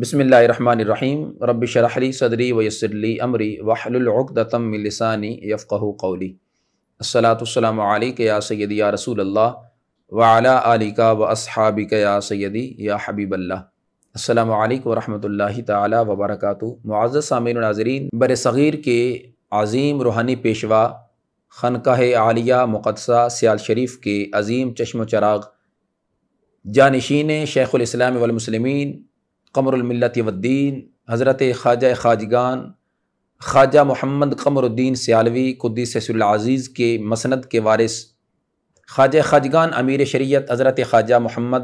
بسم اللہ الرحمن الرحیم رب شرح لی صدری ویسر لی امری وحل العقدتم من لسانی یفقہ قولی السلاۃ والسلام علیک یا سیدی یا رسول اللہ وعلا آلیکہ و اسحابق یا سیدی یا حبیب اللہ السلام علیکم ورحمت اللہ تعالی وبرکاتہ معزز سامین و ناظرین بر صغیر کے عظیم روحانی پیشوا خنقاہ عالیہ مقدسہ سیال شریف کے عظیم چشم و چراغ جانشین شیخ الاسلام والمسلمین قمر الملت ودین حضرت خواجہ خاجگان خواجہ محمد قمر الدین سیالوی قدی سس العزیز کے مسند کے وارث خواجہ خواجگان امیر شریعت حضرت خواجہ محمد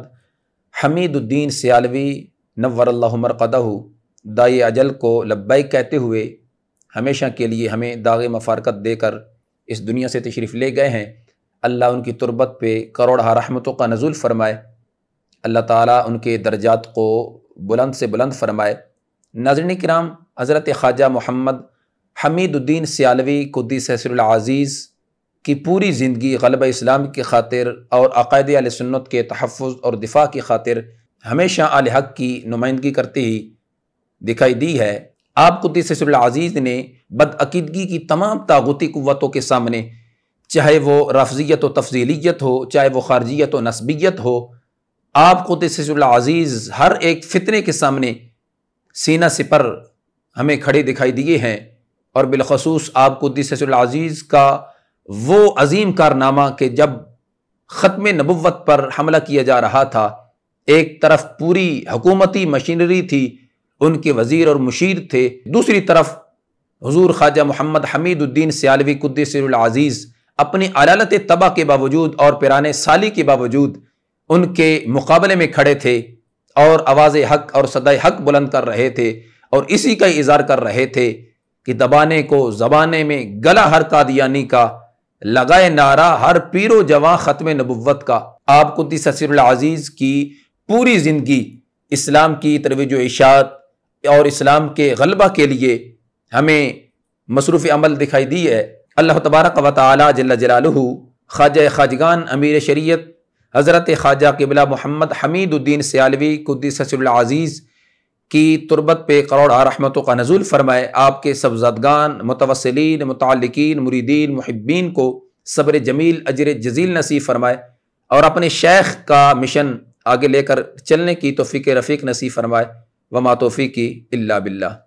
حمید الدین سیالوی نور اللہ مرقدہ ہو اجل کو لبائی کہتے ہوئے ہمیشہ کے لیے ہمیں داغ مفارکت دے کر اس دنیا سے تشریف لے گئے ہیں اللہ ان کی تربت پہ کروڑہ رحمتوں کا نزول فرمائے اللہ تعالیٰ ان کے درجات کو بلند سے بلند فرمائے ناظرین کرام حضرت خواجہ محمد حمید الدین سیالوی قدی حسر العزیز کی پوری زندگی غلب اسلام کی خاطر اور عقائد علیہ سنت کے تحفظ اور دفاع کی خاطر ہمیشہ حق کی نمائندگی کرتے ہی دکھائی دی ہے آپ قدی حسر العزیز نے بدعقیدگی کی تمام طاغوتی قوتوں کے سامنے چاہے وہ رفضیت و تفضیلیت ہو چاہے وہ خارجیت و نسبیت ہو آپ قدیس اللہ عزیز ہر ایک فتنے کے سامنے سینہ سپر ہمیں کھڑے دکھائی دیے ہیں اور بالخصوص آب اللہ العزیز کا وہ عظیم کارنامہ کہ جب ختم نبوت پر حملہ کیا جا رہا تھا ایک طرف پوری حکومتی مشینری تھی ان کے وزیر اور مشیر تھے دوسری طرف حضور خواجہ محمد حمید الدین سیالوی قدس العزیز اپنی علالت طبع کے باوجود اور پیرانے سالی کے باوجود ان کے مقابلے میں کھڑے تھے اور آواز حق اور صدے حق بلند کر رہے تھے اور اسی کا اظہار کر رہے تھے کہ دبانے کو زبانے میں گلا ہر قادیانی کا لگائے نعرہ ہر پیر و جواں ختم نبوت کا آپ قدی سسیر العزیز کی پوری زندگی اسلام کی ترویج و اشاعت اور اسلام کے غلبہ کے لیے ہمیں مصروف عمل دکھائی دی ہے اللہ تبارک و تعالی جل جلالہ خاجہ خاجگان امیر شریعت حضرت خواجہ قبلہ محمد حمید الدین سیالوی قدی سسر العزیز کی تربت پہ کروڑ رحمتوں کا نزول فرمائے آپ کے سبزادگان متوسلین متعلقین مریدین محبین کو صبر جمیل اجر جزیل نصیب فرمائے اور اپنے شیخ کا مشن آگے لے کر چلنے کی توفیق رفیق نصیب فرمائے وما توفیقی اللہ باللہ